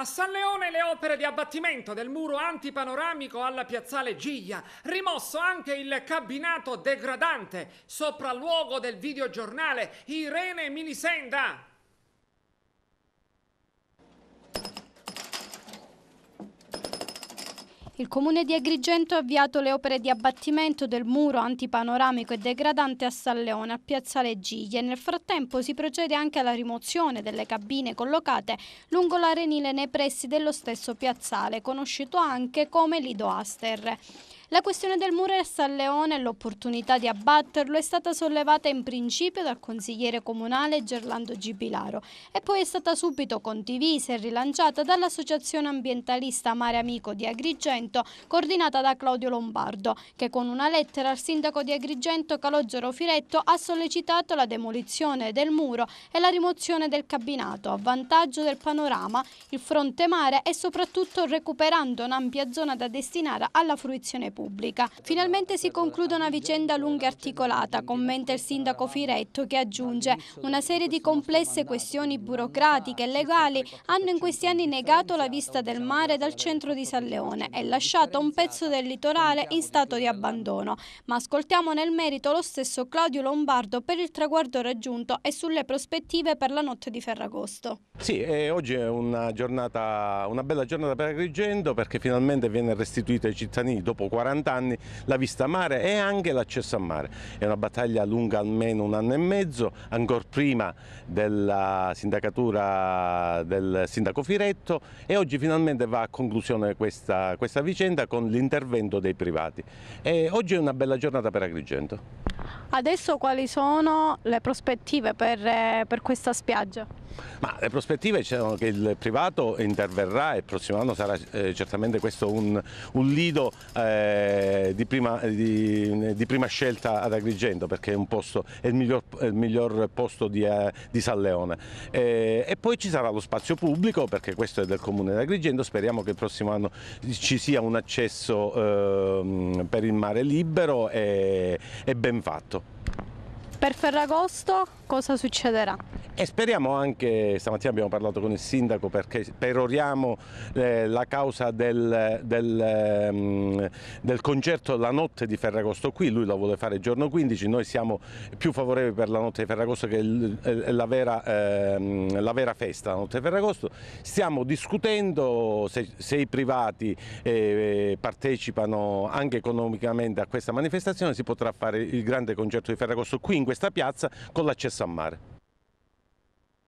A San Leone le opere di abbattimento del muro antipanoramico alla piazzale Giglia, rimosso anche il cabinato degradante, sopra luogo del videogiornale Irene Minisenda. Il comune di Agrigento ha avviato le opere di abbattimento del muro antipanoramico e degradante a San Leone, a piazzale Giglie. Nel frattempo si procede anche alla rimozione delle cabine collocate lungo l'arenile nei pressi dello stesso piazzale, conosciuto anche come Lido Aster. La questione del Mures al Leone e l'opportunità di abbatterlo è stata sollevata in principio dal consigliere comunale Gerlando Gipilaro e poi è stata subito condivisa e rilanciata dall'associazione ambientalista Mare Amico di Agrigento coordinata da Claudio Lombardo che con una lettera al sindaco di Agrigento Calogero Firetto ha sollecitato la demolizione del muro e la rimozione del cabinato a vantaggio del panorama, il fronte mare e soprattutto recuperando un'ampia zona da destinare alla fruizione pubblica. Finalmente si conclude una vicenda lunga e articolata, commenta il sindaco Firetto che aggiunge una serie di complesse questioni burocratiche e legali hanno in questi anni negato la vista del mare dal centro di San Leone e lasciato un pezzo del litorale in stato di abbandono. Ma ascoltiamo nel merito lo stesso Claudio Lombardo per il traguardo raggiunto e sulle prospettive per la notte di Ferragosto. Sì, eh, oggi è una, giornata, una bella giornata per Agrigento perché finalmente viene restituito ai cittadini dopo 40 40 anni la vista a mare e anche l'accesso a mare. È una battaglia lunga almeno un anno e mezzo, ancora prima della sindacatura del sindaco Firetto e oggi finalmente va a conclusione questa, questa vicenda con l'intervento dei privati. E oggi è una bella giornata per Agrigento. Adesso quali sono le prospettive per, eh, per questa spiaggia? Ma le prospettive sono diciamo che il privato interverrà e il prossimo anno sarà eh, certamente questo un, un lido eh, di, prima, di, di, prima, scelta ad Agrigento perché è, posto, è, il, miglior, è il, miglior, posto di, eh, di San Leone eh, e poi ci sarà lo spazio pubblico perché questo è del comune di Agrigento, speriamo che il prossimo anno ci sia un accesso ehm, per il mare libero e, e ben fatto. Ferragosto. Per Ferragosto cosa succederà? e speriamo anche, stamattina abbiamo parlato con il sindaco perché peroriamo eh, la causa del, del, um, del, concerto la notte di Ferragosto qui, lui la vuole fare il giorno 15, noi siamo più favorevoli per la notte di Ferragosto che è la vera, eh, la vera festa, la notte di Ferragosto, stiamo discutendo se, se i privati eh, partecipano anche economicamente a questa manifestazione si potrà fare il grande concerto di Ferragosto qui in questa piazza con l'accesso a mare.